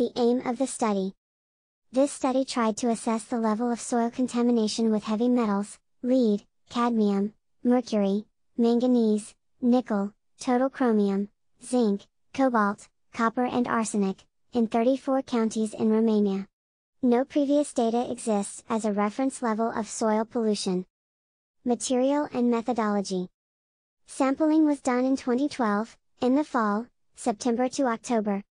the aim of the study. This study tried to assess the level of soil contamination with heavy metals, lead, cadmium, mercury, manganese, nickel, total chromium, zinc, cobalt, copper and arsenic, in 34 counties in Romania. No previous data exists as a reference level of soil pollution. Material and methodology. Sampling was done in 2012, in the fall, September to October.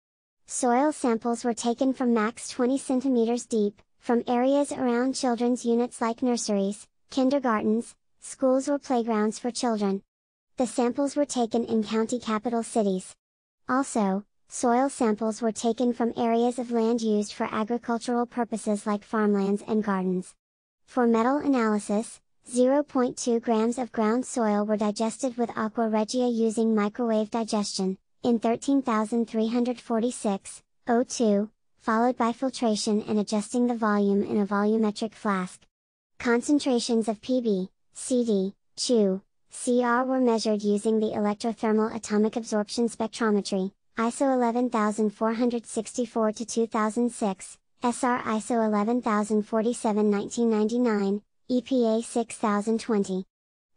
Soil samples were taken from max 20 centimeters deep, from areas around children's units like nurseries, kindergartens, schools or playgrounds for children. The samples were taken in county capital cities. Also, soil samples were taken from areas of land used for agricultural purposes like farmlands and gardens. For metal analysis, 0.2 grams of ground soil were digested with aqua regia using microwave digestion, in 13346, 02, followed by filtration and adjusting the volume in a volumetric flask. Concentrations of PB, CD, CHU, CR were measured using the electrothermal atomic absorption spectrometry, ISO 11464 to 2006, SR ISO 11047 1999, EPA 6020.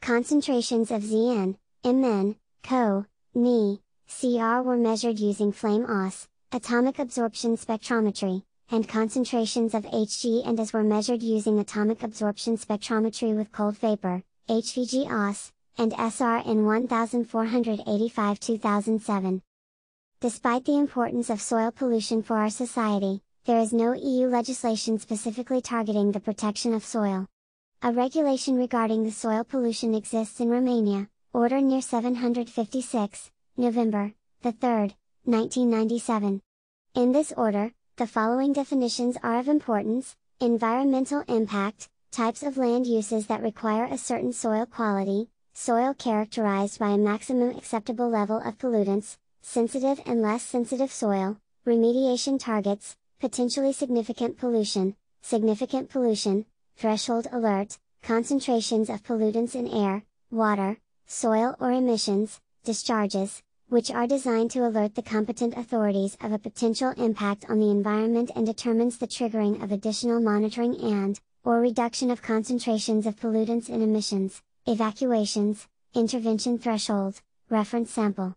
Concentrations of ZN, MN, CO, NI, CR were measured using flame OS, atomic absorption spectrometry, and concentrations of Hg and as were measured using atomic absorption spectrometry with cold vapor, HVG OS, and SR in 1485 2007. Despite the importance of soil pollution for our society, there is no EU legislation specifically targeting the protection of soil. A regulation regarding the soil pollution exists in Romania, Order near 756, November, the 3rd, 1997. In this order, the following definitions are of importance, environmental impact, types of land uses that require a certain soil quality, soil characterized by a maximum acceptable level of pollutants, sensitive and less sensitive soil, remediation targets, potentially significant pollution, significant pollution, threshold alert, concentrations of pollutants in air, water, soil or emissions, discharges, which are designed to alert the competent authorities of a potential impact on the environment and determines the triggering of additional monitoring and, or reduction of concentrations of pollutants in emissions, evacuations, intervention threshold, reference sample.